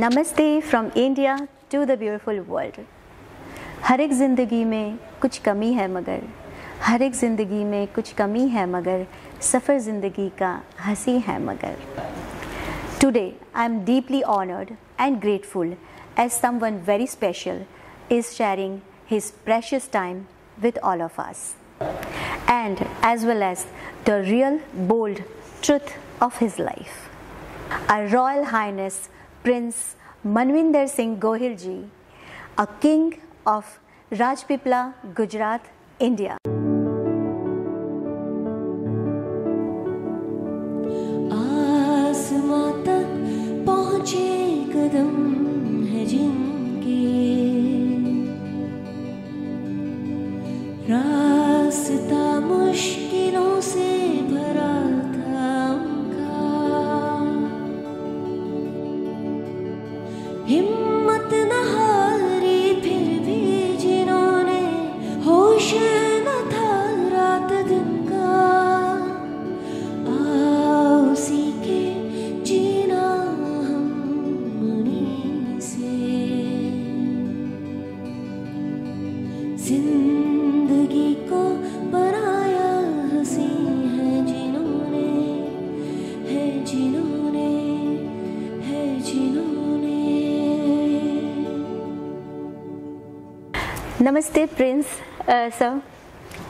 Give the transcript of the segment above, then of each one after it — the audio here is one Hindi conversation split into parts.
नमस्ते from India to the beautiful world हर एक ज़िंदगी में कुछ कमी है मगर हर एक ज़िंदगी में कुछ कमी है मगर सफ़र ज़िंदगी का हंसी है मगर today I am deeply honoured and grateful as someone very special is sharing his precious time with all of us and as well as the real bold truth of his life our royal highness Prince Manvinder Singh Gohil ji, a king of Rajpipla, Gujarat, India. Namaste, Prince, uh, sir.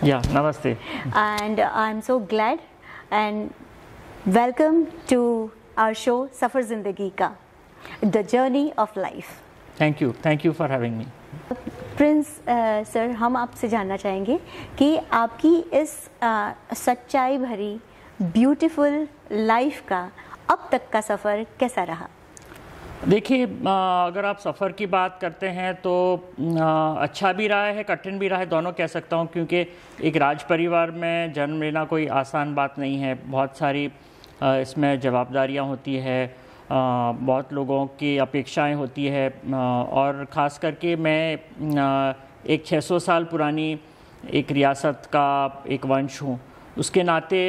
Yeah, namaste. And I'm so glad and welcome to our show, Safar Zindagi Ka, The Journey of Life. Thank you. Thank you for having me. Prince sir हम आपसे जानना चाहेंगे कि आपकी इस सच्चाई भरी ब्यूटीफुल लाइफ का अब तक का सफ़र कैसा रहा देखिए अगर आप सफ़र की बात करते हैं तो आ, अच्छा भी रहा है कठिन भी रहा है दोनों कह सकता हूँ क्योंकि एक राज परिवार में जन्म लेना कोई आसान बात नहीं है बहुत सारी आ, इसमें जवाबदारियाँ होती है आ, बहुत लोगों की अपेक्षाएं होती है और ख़ास करके मैं एक 600 साल पुरानी एक रियासत का एक वंश हूँ उसके नाते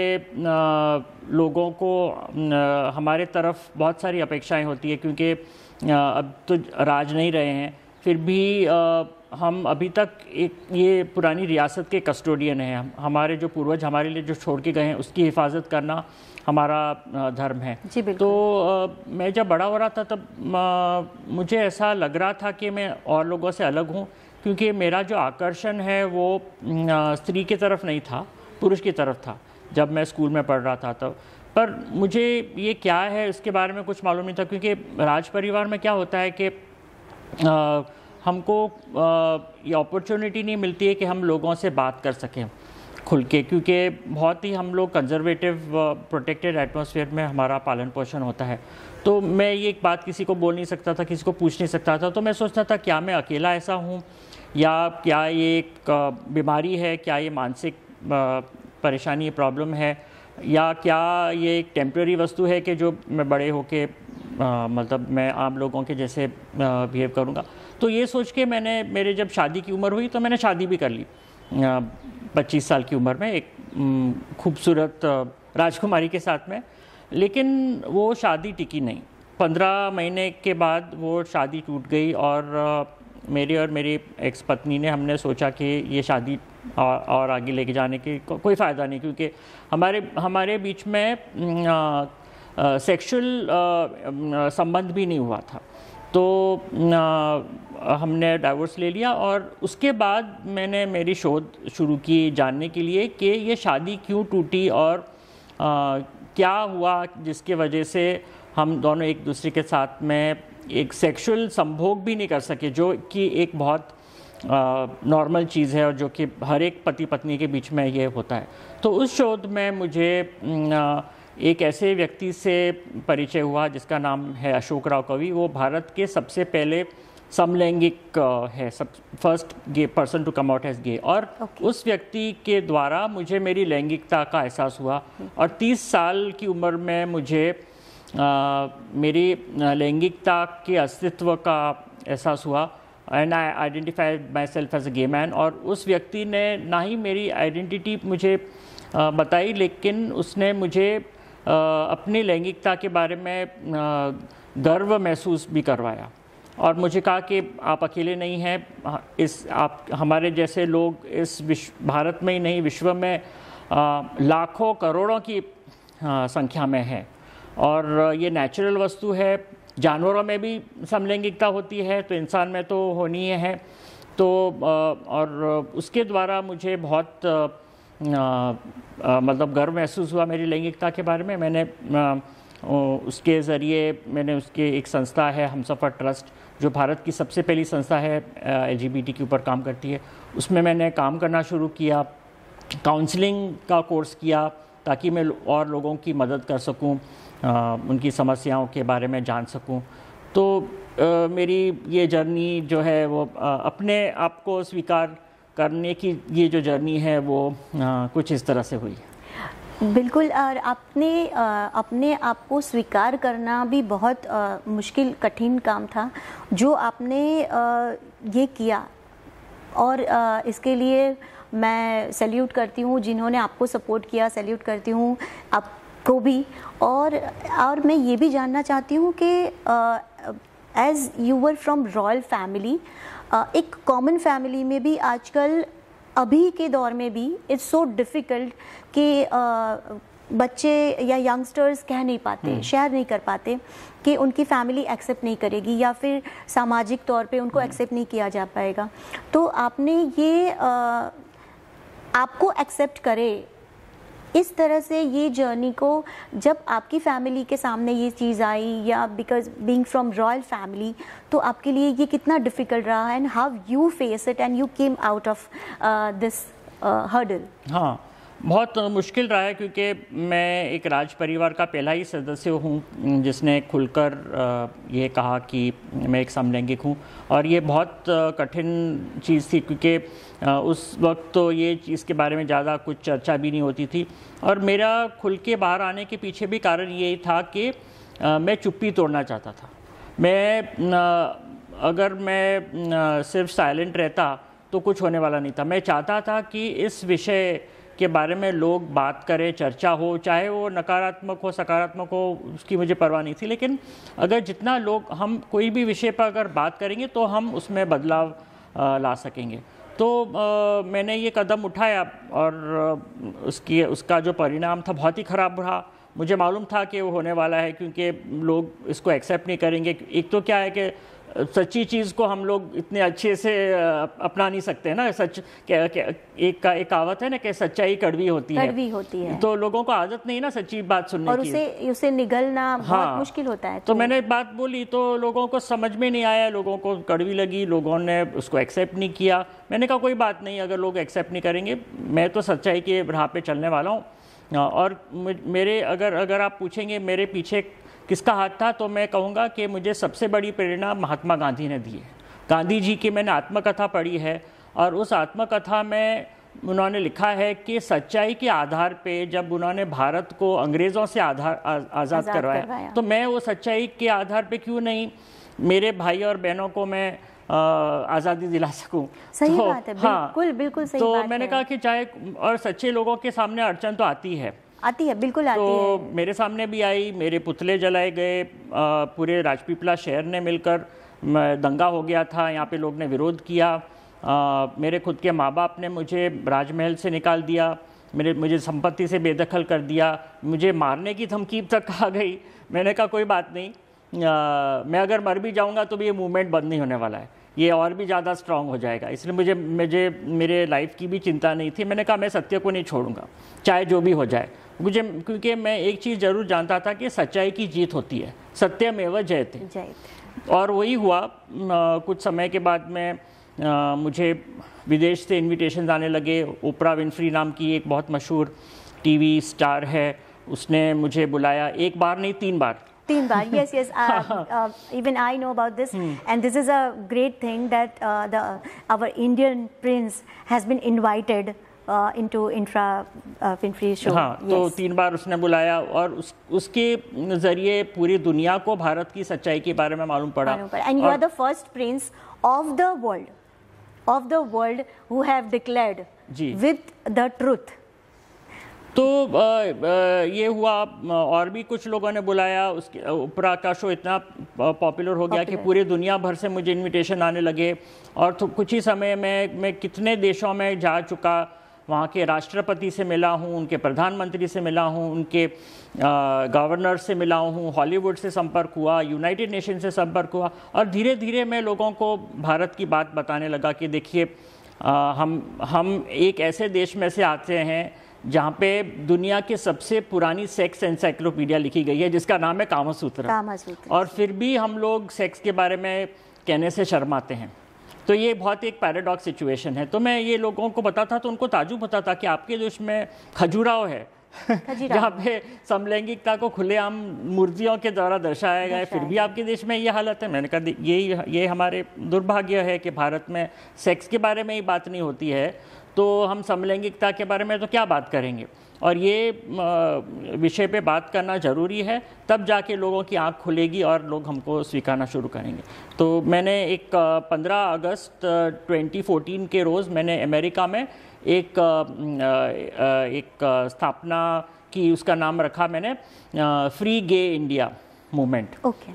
लोगों को हमारे तरफ बहुत सारी अपेक्षाएं होती है क्योंकि अब तो राज नहीं रहे हैं फिर भी हम अभी तक एक ये पुरानी रियासत के कस्टोडियन हैं हमारे जो पूर्वज हमारे लिए जो छोड़ के गए हैं उसकी हिफाजत करना हमारा धर्म है जी तो आ, मैं जब बड़ा हो रहा था तब आ, मुझे ऐसा लग रहा था कि मैं और लोगों से अलग हूँ क्योंकि मेरा जो आकर्षण है वो स्त्री की तरफ नहीं था पुरुष की तरफ था जब मैं स्कूल में पढ़ रहा था तब पर मुझे ये क्या है इसके बारे में कुछ मालूम नहीं था क्योंकि राज परिवार में क्या होता है कि आ, हमको आ, ये अपॉर्चुनिटी नहीं मिलती है कि हम लोगों से बात कर सकें खुल के क्योंकि बहुत ही हम लोग कंजर्वेटिव प्रोटेक्टेड एटमोसफेयर में हमारा पालन पोषण होता है तो मैं ये एक बात किसी को बोल नहीं सकता था किसी को पूछ नहीं सकता था तो मैं सोचता था क्या मैं अकेला ऐसा हूँ या क्या ये एक बीमारी है क्या ये मानसिक परेशानी प्रॉब्लम है या क्या ये एक टेम्प्रेरी वस्तु है कि जो मैं बड़े होके मतलब मैं आम लोगों के जैसे बिहेव करूँगा तो ये सोच के मैंने मेरे जब शादी की उम्र हुई तो मैंने शादी भी कर ली पच्चीस साल की उम्र में एक खूबसूरत राजकुमारी के साथ में लेकिन वो शादी टिकी नहीं पंद्रह महीने के बाद वो शादी टूट गई और मेरी और मेरी एक्स पत्नी ने हमने सोचा कि ये शादी और, और आगे लेके जाने की को, कोई फ़ायदा नहीं क्योंकि हमारे हमारे बीच में सेक्सुअल संबंध भी नहीं हुआ था तो आ, हमने डाइवोर्स ले लिया और उसके बाद मैंने मेरी शोध शुरू की जानने के लिए कि ये शादी क्यों टूटी और आ, क्या हुआ जिसके वजह से हम दोनों एक दूसरे के साथ में एक सेक्सुअल संभोग भी नहीं कर सके जो कि एक बहुत नॉर्मल चीज़ है और जो कि हर एक पति पत्नी के बीच में ये होता है तो उस शोध में मुझे एक ऐसे व्यक्ति से परिचय हुआ जिसका नाम है अशोक राव कवि वो भारत के सबसे पहले समलैंगिक है सब first gay person to come out as gay और okay. उस व्यक्ति के द्वारा मुझे मेरी लैंगिकता का एहसास हुआ और 30 साल की उम्र में मुझे मेरी लैंगिकता के अस्तित्व का एहसास हुआ and I identify myself as a gay man और उस व्यक्ति ने ना ही मेरी आइडेंटिटी मुझे बताई लेकिन उसने मुझे अपनी लैंगिकता के बारे में गर्व महसूस भी करवाया और मुझे कहा कि आप अकेले नहीं हैं इस आप हमारे जैसे लोग इस विश्व भारत में ही नहीं विश्व में लाखों करोड़ों की संख्या में हैं और ये नेचुरल वस्तु है जानवरों में भी समलैंगिकता होती है तो इंसान में तो होनी है तो और उसके द्वारा मुझे बहुत मतलब गर्व महसूस हुआ मेरी लैंगिकता के बारे में मैंने उसके ज़रिए मैंने उसके एक संस्था है हम सफ़र ट्रस्ट जो भारत की सबसे पहली संस्था है एल के ऊपर काम करती है उसमें मैंने काम करना शुरू किया काउंसलिंग का कोर्स किया ताकि मैं और लोगों की मदद कर सकूं उनकी समस्याओं के बारे में जान सकूं तो मेरी ये जर्नी जो है वो अपने आप को स्वीकार करने की ये जो जर्नी है वो कुछ इस तरह से हुई बिल्कुल और आपने अपने आप को स्वीकार करना भी बहुत आ, मुश्किल कठिन काम था जो आपने आ, ये किया और आ, इसके लिए मैं सैल्यूट करती हूँ जिन्होंने आपको सपोर्ट किया सैल्यूट करती हूँ आप को भी और और मैं ये भी जानना चाहती हूँ कि as you were from royal family एक कॉमन फैमिली में भी आजकल अभी के दौर में भी इट्स सो डिफ़िकल्ट कि बच्चे या यंगस्टर्स कह नहीं पाते शेयर हम्म। नहीं कर पाते कि उनकी फैमिली एक्सेप्ट नहीं करेगी या फिर सामाजिक तौर पे उनको एक्सेप्ट हम्म। नहीं किया जा पाएगा तो आपने ये आ, आपको एक्सेप्ट करे इस तरह से ये जर्नी को जब आपकी फैमिली के सामने ये चीज़ आई या because being from royal family तो आपके लिए ये कितना डिफिकल्ट रहा and how you face it and you came out of this hurdle हाँ बहुत मुश्किल रहा है क्योंकि मैं एक राज परिवार का पहला ही सदस्य हूँ जिसने खुलकर ये कहा कि मैं एक समलैंगिक हूँ और ये बहुत कठिन चीज़ थी क्योंकि उस वक्त तो ये चीज़ के बारे में ज़्यादा कुछ चर्चा भी नहीं होती थी और मेरा खुल के बाहर आने के पीछे भी कारण ये था कि मैं चुप्पी तोड़ना चाहता था मैं अगर मैं सिर्फ साइलेंट रहता तो कुछ होने वाला नहीं था मैं चाहता था कि इस विषय के बारे में लोग बात करें चर्चा हो चाहे वो नकारात्मक हो सकारात्मक हो उसकी मुझे परवाह नहीं थी लेकिन अगर जितना लोग हम कोई भी विषय पर अगर बात करेंगे तो हम उसमें बदलाव ला सकेंगे तो आ, मैंने ये कदम उठाया और उसकी उसका जो परिणाम था बहुत ही ख़राब रहा मुझे मालूम था कि वो होने वाला है क्योंकि लोग इसको एक्सेप्ट नहीं करेंगे एक तो क्या है कि सच्ची चीज़ को हम लोग इतने अच्छे से अपना नहीं सकते ना सच क्या, एक का एक कहावत है ना कि सच्चाई कड़वी होती है कड़वी होती है तो लोगों को आदत नहीं ना सच्ची बात सुनने और की उसे उसे निगलना हाँ, बहुत मुश्किल होता है तो, तो मैंने बात बोली तो लोगों को समझ में नहीं आया लोगों को कड़वी लगी लोगों ने उसको एक्सेप्ट नहीं किया मैंने कहा कोई बात नहीं अगर लोग एक्सेप्ट नहीं करेंगे मैं तो सच्चाई के राह पे चलने वाला हूँ और मेरे अगर अगर आप पूछेंगे मेरे पीछे किसका हाथ था तो मैं कहूँगा कि मुझे सबसे बड़ी प्रेरणा महात्मा गांधी ने दी है गांधी जी की मैंने आत्मकथा पढ़ी है और उस आत्मकथा में उन्होंने लिखा है कि सच्चाई के आधार पे जब उन्होंने भारत को अंग्रेज़ों से आधार आ, आज़ाद करवाया कर तो मैं वो सच्चाई के आधार पे क्यों नहीं मेरे भाई और बहनों को मैं आज़ादी दिला सकूँ सही तो, बात है हाँ, बिल्कुल हाँ, बिल्कुल सही तो बात मैंने कहा कि चाहे और सच्चे लोगों के सामने अड़चन तो आती है आती है बिल्कुल आती तो है मेरे सामने भी आई मेरे पुतले जलाए गए पूरे राजपीपला शहर ने मिलकर दंगा हो गया था यहाँ पे लोग ने विरोध किया आ, मेरे खुद के माँ बाप ने मुझे राजमहल से निकाल दिया मेरे मुझे संपत्ति से बेदखल कर दिया मुझे मारने की धमकी तक आ गई मैंने कहा कोई बात नहीं आ, मैं अगर मर भी जाऊँगा तो भी ये मूवमेंट बंद नहीं होने वाला है ये और भी ज़्यादा स्ट्रांग हो जाएगा इसलिए मुझे मुझे मेरे लाइफ की भी चिंता नहीं थी मैंने कहा मैं सत्य को नहीं छोड़ूंगा चाहे जो भी हो जाए मुझे क्योंकि मैं एक चीज़ ज़रूर जानता था कि सच्चाई की जीत होती है सत्य में वह जयते और वही हुआ आ, कुछ समय के बाद में आ, मुझे विदेश से इनविटेशन आने लगे ओपरा विनफ्री नाम की एक बहुत मशहूर टीवी स्टार है उसने मुझे बुलाया एक बार नहीं तीन बार तीन बार yes yes even I know about this and this is a great thing that the our Indian prince has been invited into इंट्रा विनफ्री शो हाँ तो तीन बार उसने बुलाया और उस, उसके जरिए पूरी दुनिया को भारत की सच्चाई के बारे में मालूम पड़ा and you are the first prince of the world of the world who have declared with the truth तो uh, uh, ये हुआ और भी कुछ लोगों ने बुलाया उसके uh, उपरा का शो इतना पॉपुलर हो गया popular. कि पूरी दुनिया भर से मुझे इनविटेशन आने लगे और तो कुछ ही समय में मैं कितने देशों में जा चुका वहाँ के राष्ट्रपति से मिला हूँ उनके प्रधानमंत्री से मिला हूँ उनके गवर्नर से मिला हूँ हॉलीवुड से संपर्क हुआ यूनाइटेड नेशन से संपर्क हुआ और धीरे धीरे मैं लोगों को भारत की बात बताने लगा कि देखिए हम हम एक ऐसे देश में से आते हैं जहाँ पे दुनिया के सबसे पुरानी सेक्स एनसाइक्लोपीडिया लिखी गई है जिसका नाम है कामसूत्र और फिर भी हम लोग सेक्स के बारे में कहने से शर्माते हैं तो ये बहुत ही एक पैराडॉक्स सिचुएशन है तो मैं ये लोगों को बताता तो उनको ताजुब होता था कि आपके जो इसमें खजुराहो है जहाँ पे समलैंगिकता को खुलेआम मुर्गियों के द्वारा दर्शाया गया है फिर भी आपके देश में ये हालत है मैंने कहा ये ये हमारे दुर्भाग्य है कि भारत में सेक्स के बारे में ही बात नहीं होती है तो हम समलैंगिकता के बारे में तो क्या बात करेंगे और ये विषय पे बात करना ज़रूरी है तब जाके लोगों की आँख खुलेगी और लोग हमको स्वीकारना शुरू करेंगे तो मैंने एक 15 अगस्त 2014 के रोज़ मैंने अमेरिका में एक एक स्थापना की उसका नाम रखा मैंने फ्री गे इंडिया मूवमेंट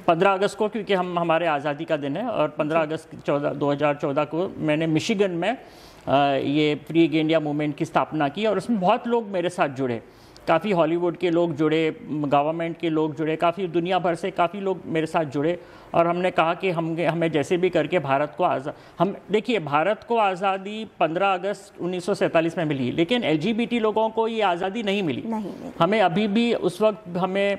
पंद्रह okay. अगस्त को क्योंकि हम हमारे आज़ादी का दिन है और पंद्रह अगस्त चौदह दो को मैंने मिशिगन में ये फ्री इंडिया मूवमेंट की स्थापना की और उसमें बहुत लोग मेरे साथ जुड़े काफ़ी हॉलीवुड के लोग जुड़े गवर्नमेंट के लोग जुड़े काफ़ी दुनिया भर से काफ़ी लोग मेरे साथ जुड़े और हमने कहा कि हम हमें जैसे भी करके भारत को आज़ाद हम देखिए भारत को आज़ादी 15 अगस्त 1947 में मिली लेकिन एल लोगों को ये आज़ादी नहीं मिली नहीं, नहीं। हमें अभी भी उस वक्त हमें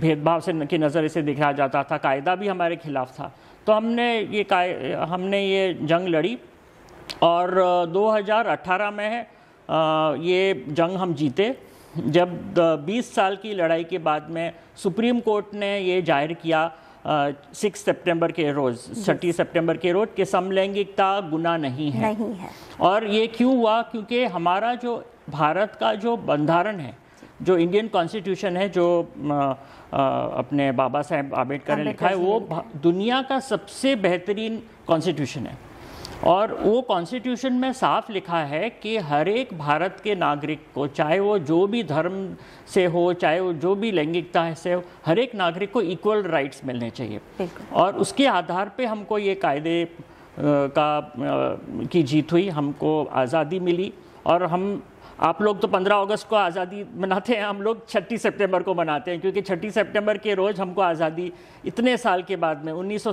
भेदभाव से की नज़र से देखा जाता था कायदा भी हमारे खिलाफ था तो हमने ये हमने ये जंग लड़ी और 2018 में ये जंग हम जीते जब 20 साल की लड़ाई के बाद में सुप्रीम कोर्ट ने ये जाहिर किया सिक्स सितंबर के रोज छठी सितंबर के रोज कि समलैंगिकता गुना नहीं है नहीं है और ये क्यों हुआ क्योंकि हमारा जो भारत का जो बंधारण है जो इंडियन कॉन्स्टिट्यूशन है जो आ, आ, अपने बाबा साहेब आम्बेडकर ने लिखा है वो दुनिया का सबसे बेहतरीन कॉन्स्टिट्यूशन है और वो कॉन्स्टिट्यूशन में साफ लिखा है कि हर एक भारत के नागरिक को चाहे वो जो भी धर्म से हो चाहे वो जो भी लैंगिकता से हो हर एक नागरिक को इक्वल राइट्स मिलने चाहिए और उसके आधार पे हमको ये कायदे का की जीत हुई हमको आज़ादी मिली और हम आप लोग तो 15 अगस्त को आज़ादी मनाते हैं हम लोग 36 सितंबर को मनाते हैं क्योंकि 36 सितंबर के रोज़ हमको आज़ादी इतने साल के बाद में उन्नीस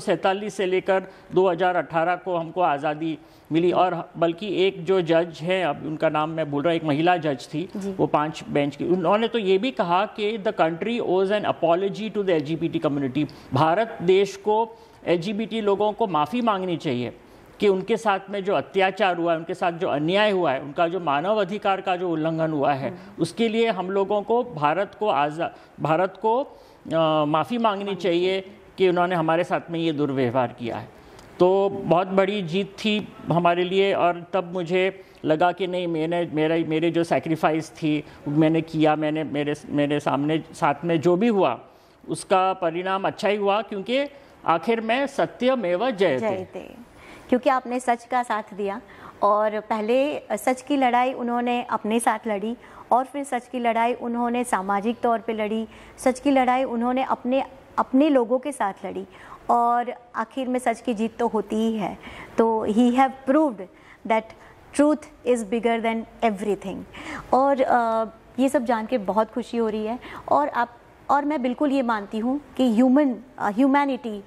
से लेकर 2018 को हमको आज़ादी मिली और बल्कि एक जो जज है अब उनका नाम मैं भूल रहा एक महिला जज थी वो पांच बेंच की उन्होंने तो ये भी कहा कि the country owes an apology to the L community Bharat देश को एल लोगों को माफ़ी मांगनी चाहिए कि उनके साथ में जो अत्याचार हुआ है उनके साथ जो अन्याय हुआ है उनका जो मानव अधिकार का जो उल्लंघन हुआ है उसके लिए हम लोगों को भारत को आजाद भारत को माफ़ी मांगनी चाहिए कि उन्होंने हमारे साथ में ये दुर्व्यवहार किया है तो बहुत बड़ी जीत थी हमारे लिए और तब मुझे लगा कि नहीं मैंने मेरा मेरे जो सेक्रीफाइस थी मैंने किया मैंने मेरे मेरे सामने साथ में जो भी हुआ उसका परिणाम अच्छा ही हुआ क्योंकि आखिर में सत्य मेव जय क्योंकि आपने सच का साथ दिया और पहले सच की लड़ाई उन्होंने अपने साथ लड़ी और फिर सच की लड़ाई उन्होंने सामाजिक तौर पे लड़ी सच की लड़ाई उन्होंने अपने अपने लोगों के साथ लड़ी और आखिर में सच की जीत तो होती ही है तो he have proved that truth is bigger than everything और ये सब जान के बहुत खुशी हो रही है और आप और मैं बिल्कुल ये मानती हूँ कि ह्यूमन ह्यूमैनिटी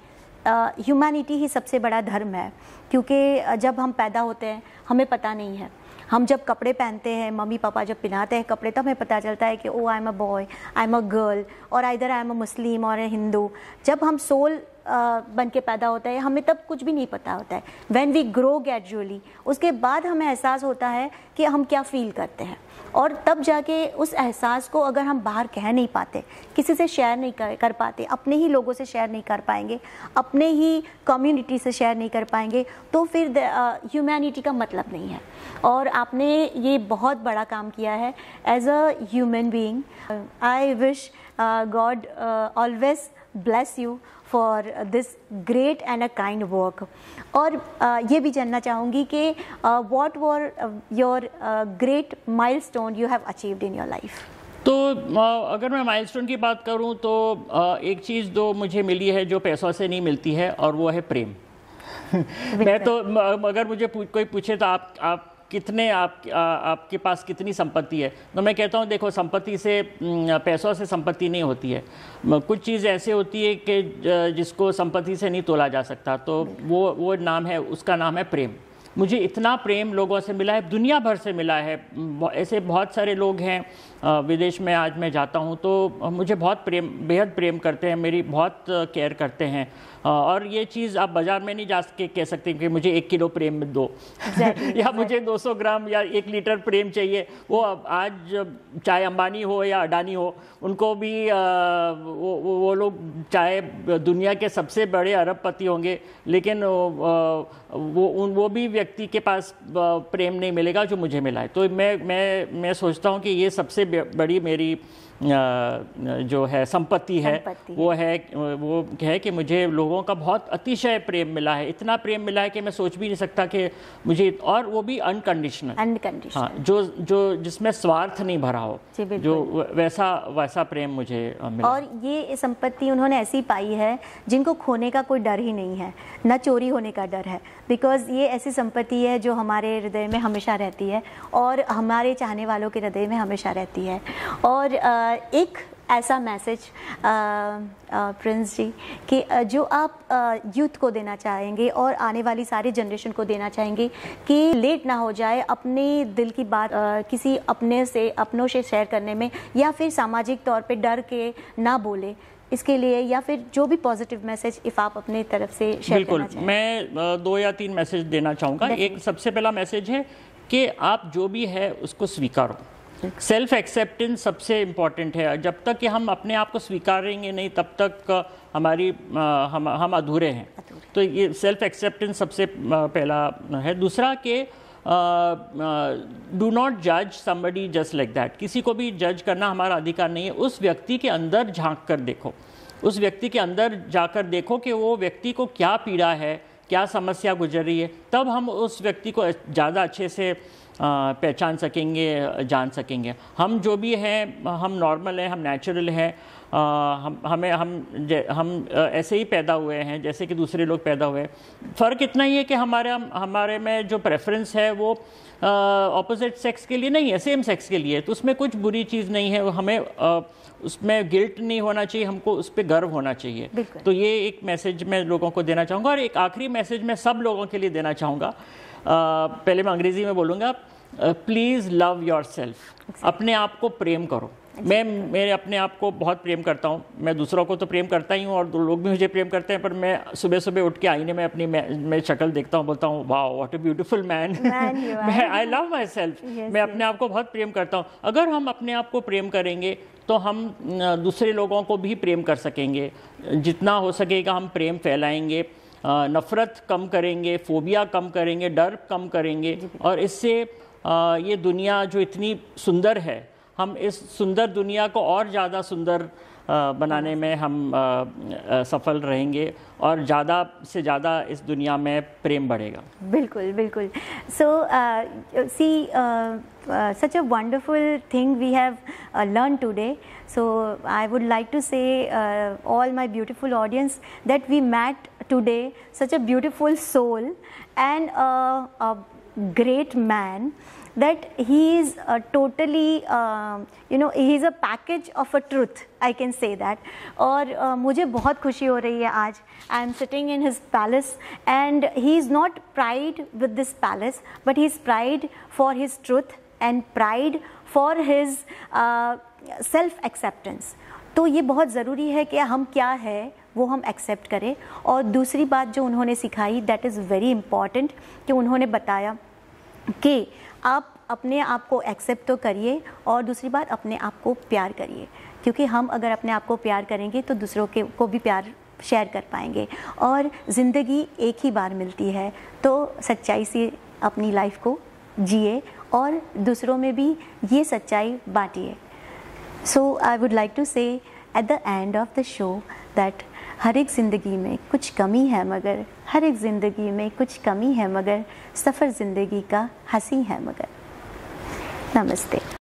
ह्यूमैनिटी ही सबसे बड़ा धर्म है क्योंकि जब हम पैदा होते हैं हमें पता नहीं है हम जब कपड़े पहनते हैं मम्मी पापा जब पहनाते हैं कपड़े तब हमें पता चलता है कि oh I am a boy I am a girl और इधर आई एम अ मुस्लिम और हिंदू जब हम सोल बन के पैदा होता है हमें तब कुछ भी नहीं पता होता है वैन वी ग्रो ग्रेजुअली उसके बाद हमें एहसास होता है कि हम क्या फील करते हैं और तब जाके उस एहसास को अगर हम बाहर कह नहीं पाते किसी से शेयर नहीं कर, कर पाते अपने ही लोगों से शेयर नहीं कर पाएंगे अपने ही कम्युनिटी से शेयर नहीं कर पाएंगे तो फिर ह्यूमैनिटी का मतलब नहीं है और आपने ये बहुत बड़ा काम किया है as a human being I wish God always bless you for this great and a kind work और ये भी जानना चाहूँगी कि what were your great milestone you have achieved in your life तो अगर मैं माइलस्टोन की बात करूं तो एक चीज़ दो मुझे मिली है जो पैसों से नहीं मिलती है और वो है प्रेम मैं तो अगर मुझे कोई पूछे तो आप आप कितने आप आ, आपके पास कितनी संपत्ति है तो मैं कहता हूँ देखो संपत्ति से पैसों से संपत्ति नहीं होती है कुछ चीज़ ऐसे होती है कि जिसको संपत्ति से नहीं तोला जा सकता तो वो वो नाम है उसका नाम है प्रेम मुझे इतना प्रेम लोगों से मिला है दुनिया भर से मिला है ऐसे बहुत सारे लोग हैं विदेश में आज मैं जाता हूँ तो मुझे बहुत प्रेम बेहद प्रेम करते हैं मेरी बहुत केयर करते हैं और ये चीज़ आप बाज़ार में नहीं जा सके कह सकते कि मुझे एक किलो प्रेम दो exactly. या मुझे 200 ग्राम या एक लीटर प्रेम चाहिए वो आज चाहे अंबानी हो या अडानी हो उनको भी वो, वो लोग चाहे दुनिया के सबसे बड़े अरबपति होंगे लेकिन वो उन वो भी व्यक्ति के पास प्रेम नहीं मिलेगा जो मुझे मिला है तो मैं मैं मैं सोचता हूँ कि ये सबसे बड़ी मेरी जो है संपत्ति है वो है वो है कि मुझे लोगों का बहुत अतिशय प्रेम मिला है इतना प्रेम मिला है कि मैं सोच भी नहीं सकता कि मुझे और वो भी अनकंडीशनल अनकंडीशनल हाँ जो जो जिसमें स्वार्थ नहीं भरा हो जो वैसा वैसा प्रेम मुझे मिला और ये संपत्ति उन्होंने ऐसी पाई है जिनको खोने का कोई डर ही नहीं है न चोरी होने का डर है बिकॉज ये ऐसी संपत्ति है जो हमारे हृदय में हमेशा रहती है और हमारे चाहने वालों के हृदय में हमेशा रहती है और आ, एक ऐसा मैसेज प्रिंस जी कि जो आप यूथ को देना चाहेंगे और आने वाली सारी जनरेशन को देना चाहेंगे कि लेट ना हो जाए अपने दिल की बात आ, किसी अपने से अपनों से शेयर करने में या फिर सामाजिक तौर पे डर के ना बोले इसके लिए या फिर जो भी पॉजिटिव मैसेज इफ आप अपने तरफ से शेयर बिल्कुल मैं दो या तीन मैसेज देना चाहूँगा एक सबसे पहला मैसेज है कि आप जो भी है उसको स्वीकारो सेल्फ एक्सेप्टेंस सबसे इम्पॉर्टेंट है जब तक कि हम अपने आप को स्वीकारेंगे नहीं तब तक हमारी हम हम अधूरे हैं अधूरे। तो ये सेल्फ एक्सेप्टेंस सबसे पहला है दूसरा कि डू नॉट जज समबडी जस्ट लाइक दैट किसी को भी जज करना हमारा अधिकार नहीं है उस व्यक्ति के अंदर झांक कर देखो उस व्यक्ति के अंदर जाकर देखो कि वो व्यक्ति को क्या पीड़ा है क्या समस्या गुजर रही है तब हम उस व्यक्ति को ज़्यादा अच्छे से पहचान सकेंगे जान सकेंगे हम जो भी हैं हम नॉर्मल हैं हम नेचुरल हैं हम हमें हम हम ऐसे ही पैदा हुए हैं जैसे कि दूसरे लोग पैदा हुए फ़र्क इतना ही है कि हमारे हम, हमारे में जो प्रेफरेंस है वो ऑपोजिट सेक्स के लिए नहीं है सेम सेक्स के लिए तो उसमें कुछ बुरी चीज़ नहीं है हमें आ, उसमें गिल्ट नहीं होना चाहिए हमको उस पर गर्व होना चाहिए तो ये एक मैसेज मैं लोगों को देना चाहूँगा और एक आखिरी मैसेज मैं सब लोगों के लिए देना चाहूँगा पहले मैं अंग्रेजी में बोलूँगा प्लीज़ लव योर सेल्फ अपने आप को प्रेम करो exactly. मैं मेरे अपने आप को बहुत प्रेम करता हूँ मैं दूसरों को तो प्रेम करता ही हूँ और लोग भी मुझे प्रेम करते हैं पर मैं सुबह सुबह उठ के आईने में अपनी मैं, मैं शक्ल देखता हूँ बोलता हूँ वाह व्हाट अ ब्यूटीफुल मैन मैं आई लव माई सेल्फ मैं अपने आप को बहुत प्रेम करता हूँ अगर हम अपने आप को प्रेम करेंगे तो हम दूसरे लोगों को भी प्रेम कर सकेंगे जितना हो सकेगा हम प्रेम फैलाएंगे नफ़रत कम करेंगे फोबिया कम करेंगे डर कम करेंगे और इससे ये दुनिया जो इतनी सुंदर है हम इस सुंदर दुनिया को और ज़्यादा सुंदर बनाने में हम सफल रहेंगे और ज़्यादा से ज़्यादा इस दुनिया में प्रेम बढ़ेगा बिल्कुल बिल्कुल so see such a wonderful thing we have learn today so I would like to say all my beautiful audience that we met today, such a beautiful soul and a, great man that he is a uh, totally, um, you know, he is a package of a truth, I can say that. Or Mujhe Bhot Khushi Aaj. I am sitting in his palace and he is not pride with this palace, but he is pride for his truth and pride for his uh, self acceptance. तो ये बहुत ज़रूरी है कि हम क्या है वो हम एक्सेप्ट करें और दूसरी बात जो उन्होंने सिखाई दैट इज़ वेरी इम्पॉर्टेंट कि उन्होंने बताया कि आप अपने आप को एक्सेप्ट तो करिए और दूसरी बात अपने आप को प्यार करिए क्योंकि हम अगर अपने आप को प्यार करेंगे तो दूसरों के को भी प्यार शेयर कर पाएंगे और ज़िंदगी एक ही बार मिलती है तो सच्चाई से अपनी लाइफ को जिए और दूसरों में भी ये सच्चाई बांटिए so I would like to say at the end of the show that हर एक ज़िंदगी में कुछ कमी है मगर हर एक ज़िंदगी में कुछ कमी है मगर सफ़र ज़िंदगी का हंसी है मगर नमस्ते